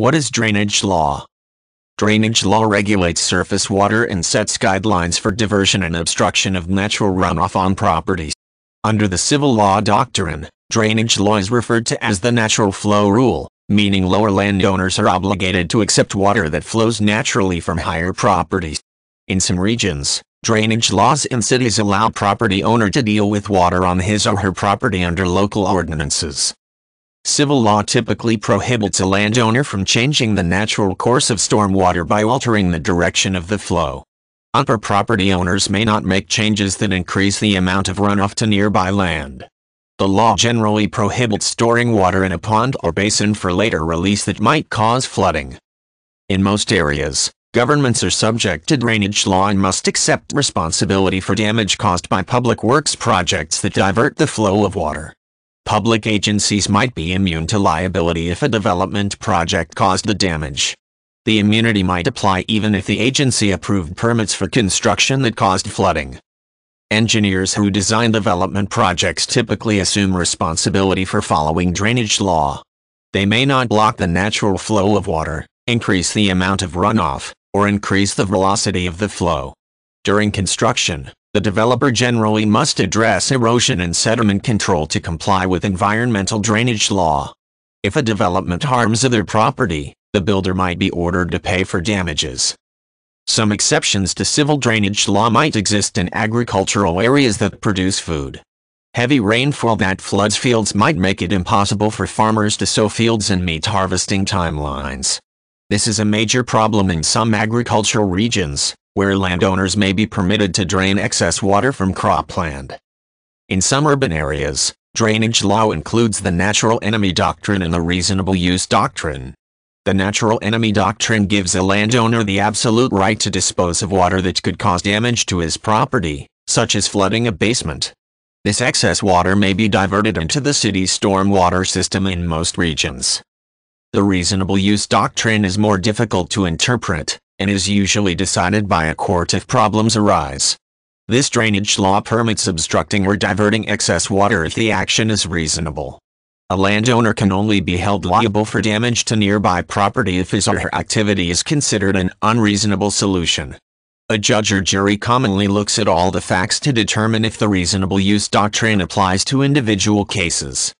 What is drainage law? Drainage law regulates surface water and sets guidelines for diversion and obstruction of natural runoff on properties. Under the civil law doctrine, drainage law is referred to as the natural flow rule, meaning lower landowners are obligated to accept water that flows naturally from higher properties. In some regions, drainage laws in cities allow property owner to deal with water on his or her property under local ordinances. Civil law typically prohibits a landowner from changing the natural course of stormwater by altering the direction of the flow. Upper property owners may not make changes that increase the amount of runoff to nearby land. The law generally prohibits storing water in a pond or basin for later release that might cause flooding. In most areas, governments are subject to drainage law and must accept responsibility for damage caused by public works projects that divert the flow of water public agencies might be immune to liability if a development project caused the damage. The immunity might apply even if the agency approved permits for construction that caused flooding. Engineers who design development projects typically assume responsibility for following drainage law. They may not block the natural flow of water, increase the amount of runoff, or increase the velocity of the flow. During construction, the developer generally must address erosion and sediment control to comply with environmental drainage law. If a development harms other property, the builder might be ordered to pay for damages. Some exceptions to civil drainage law might exist in agricultural areas that produce food. Heavy rainfall that floods fields might make it impossible for farmers to sow fields and meet harvesting timelines. This is a major problem in some agricultural regions, where landowners may be permitted to drain excess water from cropland. In some urban areas, drainage law includes the natural enemy doctrine and the reasonable use doctrine. The natural enemy doctrine gives a landowner the absolute right to dispose of water that could cause damage to his property, such as flooding a basement. This excess water may be diverted into the city's stormwater system in most regions. The reasonable use doctrine is more difficult to interpret, and is usually decided by a court if problems arise. This drainage law permits obstructing or diverting excess water if the action is reasonable. A landowner can only be held liable for damage to nearby property if his or her activity is considered an unreasonable solution. A judge or jury commonly looks at all the facts to determine if the reasonable use doctrine applies to individual cases.